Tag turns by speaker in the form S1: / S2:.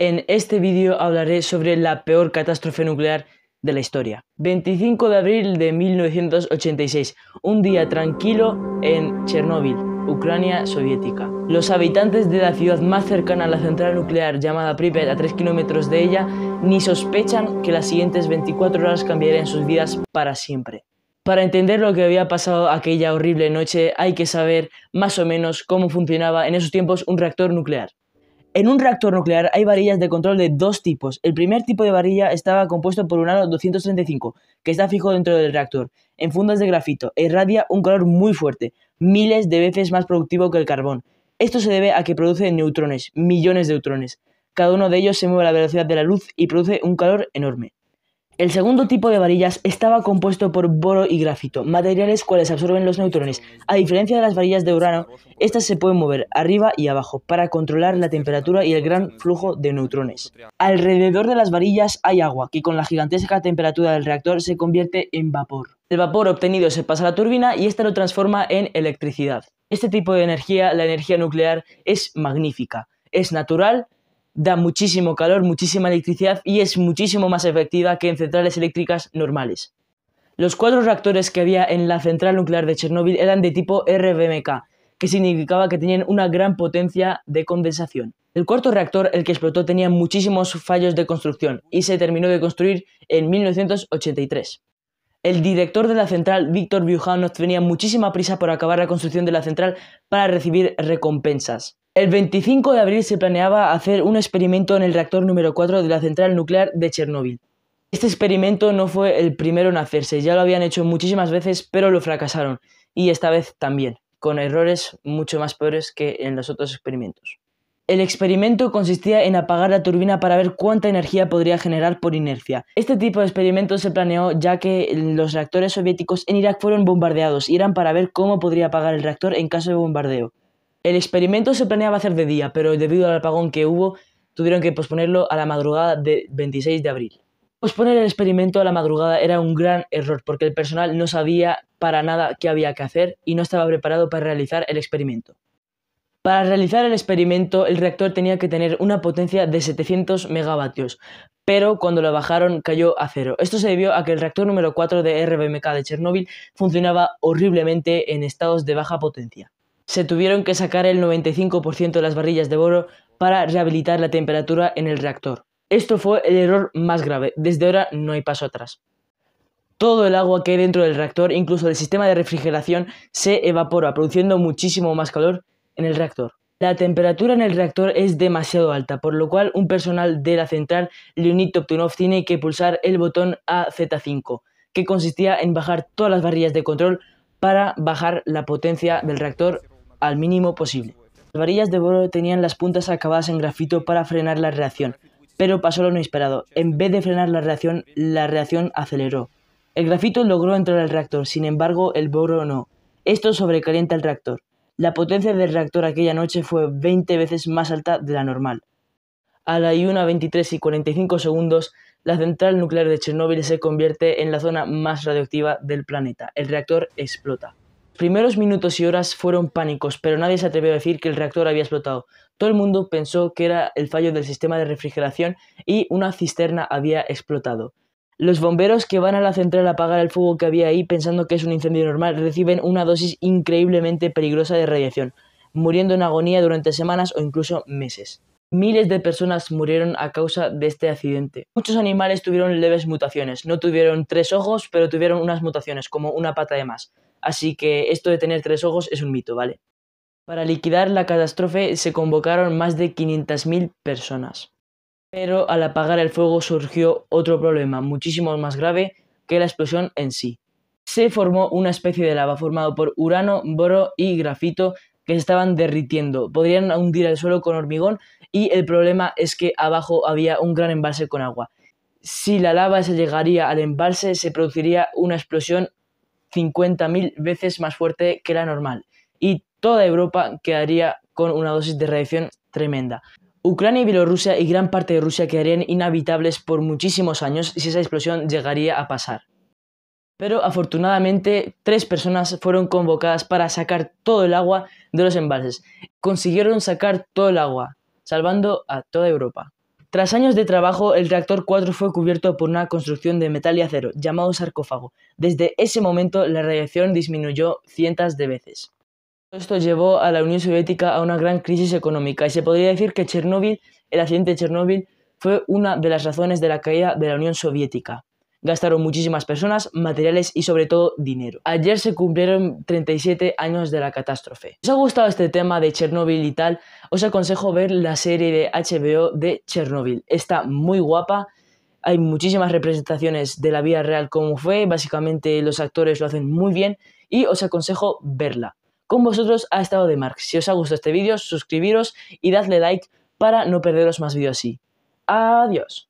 S1: En este vídeo hablaré sobre la peor catástrofe nuclear de la historia. 25 de abril de 1986, un día tranquilo en Chernóbil, Ucrania soviética. Los habitantes de la ciudad más cercana a la central nuclear llamada Pripyat, a 3 kilómetros de ella, ni sospechan que las siguientes 24 horas cambiarían sus vidas para siempre. Para entender lo que había pasado aquella horrible noche hay que saber más o menos cómo funcionaba en esos tiempos un reactor nuclear. En un reactor nuclear hay varillas de control de dos tipos. El primer tipo de varilla estaba compuesto por un anodo 235, que está fijo dentro del reactor, en fundas de grafito, e irradia un calor muy fuerte, miles de veces más productivo que el carbón. Esto se debe a que produce neutrones, millones de neutrones. Cada uno de ellos se mueve a la velocidad de la luz y produce un calor enorme. El segundo tipo de varillas estaba compuesto por boro y grafito, materiales cuales absorben los neutrones. A diferencia de las varillas de urano, estas se pueden mover arriba y abajo para controlar la temperatura y el gran flujo de neutrones. Alrededor de las varillas hay agua, que con la gigantesca temperatura del reactor se convierte en vapor. El vapor obtenido se pasa a la turbina y esta lo transforma en electricidad. Este tipo de energía, la energía nuclear, es magnífica, es natural da muchísimo calor, muchísima electricidad y es muchísimo más efectiva que en centrales eléctricas normales. Los cuatro reactores que había en la central nuclear de Chernóbil eran de tipo RBMK, que significaba que tenían una gran potencia de condensación. El cuarto reactor, el que explotó, tenía muchísimos fallos de construcción y se terminó de construir en 1983. El director de la central, Víctor Bujanov, tenía muchísima prisa por acabar la construcción de la central para recibir recompensas. El 25 de abril se planeaba hacer un experimento en el reactor número 4 de la central nuclear de Chernóbil. Este experimento no fue el primero en hacerse, ya lo habían hecho muchísimas veces, pero lo fracasaron, y esta vez también, con errores mucho más peores que en los otros experimentos. El experimento consistía en apagar la turbina para ver cuánta energía podría generar por inercia. Este tipo de experimento se planeó ya que los reactores soviéticos en Irak fueron bombardeados y eran para ver cómo podría apagar el reactor en caso de bombardeo. El experimento se planeaba hacer de día, pero debido al apagón que hubo, tuvieron que posponerlo a la madrugada de 26 de abril. Posponer el experimento a la madrugada era un gran error porque el personal no sabía para nada qué había que hacer y no estaba preparado para realizar el experimento. Para realizar el experimento, el reactor tenía que tener una potencia de 700 megavatios, pero cuando lo bajaron cayó a cero. Esto se debió a que el reactor número 4 de RBMK de Chernóbil funcionaba horriblemente en estados de baja potencia se tuvieron que sacar el 95% de las barrillas de boro para rehabilitar la temperatura en el reactor. Esto fue el error más grave, desde ahora no hay paso atrás. Todo el agua que hay dentro del reactor, incluso del sistema de refrigeración, se evapora, produciendo muchísimo más calor en el reactor. La temperatura en el reactor es demasiado alta, por lo cual un personal de la central, Leonid Toptunov, tiene que pulsar el botón AZ5, que consistía en bajar todas las barrillas de control para bajar la potencia del reactor al mínimo posible. Las varillas de boro tenían las puntas acabadas en grafito para frenar la reacción, pero pasó lo no esperado. En vez de frenar la reacción, la reacción aceleró. El grafito logró entrar al reactor, sin embargo, el boro no. Esto sobrecalienta el reactor. La potencia del reactor aquella noche fue 20 veces más alta de la normal. A la 1, 23 y 45 segundos, la central nuclear de Chernóbil se convierte en la zona más radioactiva del planeta. El reactor explota primeros minutos y horas fueron pánicos, pero nadie se atrevió a decir que el reactor había explotado. Todo el mundo pensó que era el fallo del sistema de refrigeración y una cisterna había explotado. Los bomberos que van a la central a apagar el fuego que había ahí pensando que es un incendio normal reciben una dosis increíblemente peligrosa de radiación, muriendo en agonía durante semanas o incluso meses. Miles de personas murieron a causa de este accidente. Muchos animales tuvieron leves mutaciones. No tuvieron tres ojos, pero tuvieron unas mutaciones, como una pata de más. Así que esto de tener tres ojos es un mito, ¿vale? Para liquidar la catástrofe se convocaron más de 500.000 personas. Pero al apagar el fuego surgió otro problema, muchísimo más grave que la explosión en sí. Se formó una especie de lava formado por urano, boro y grafito que se estaban derritiendo. Podrían hundir el suelo con hormigón y el problema es que abajo había un gran embalse con agua. Si la lava se llegaría al embalse, se produciría una explosión 50.000 veces más fuerte que la normal y toda Europa quedaría con una dosis de radiación tremenda. Ucrania y Bielorrusia y gran parte de Rusia quedarían inhabitables por muchísimos años si esa explosión llegaría a pasar pero afortunadamente tres personas fueron convocadas para sacar todo el agua de los embalses. Consiguieron sacar todo el agua, salvando a toda Europa. Tras años de trabajo, el reactor 4 fue cubierto por una construcción de metal y acero, llamado sarcófago. Desde ese momento, la radiación disminuyó cientos de veces. Esto llevó a la Unión Soviética a una gran crisis económica y se podría decir que Chernóbil, el accidente de Chernóbil, fue una de las razones de la caída de la Unión Soviética gastaron muchísimas personas, materiales y sobre todo dinero. Ayer se cumplieron 37 años de la catástrofe. Si os ha gustado este tema de Chernobyl y tal, os aconsejo ver la serie de HBO de Chernobyl. Está muy guapa. Hay muchísimas representaciones de la vida real como fue, básicamente los actores lo hacen muy bien y os aconsejo verla. Con vosotros ha estado de Mark. Si os ha gustado este vídeo, suscribiros y dadle like para no perderos más vídeos así. Adiós.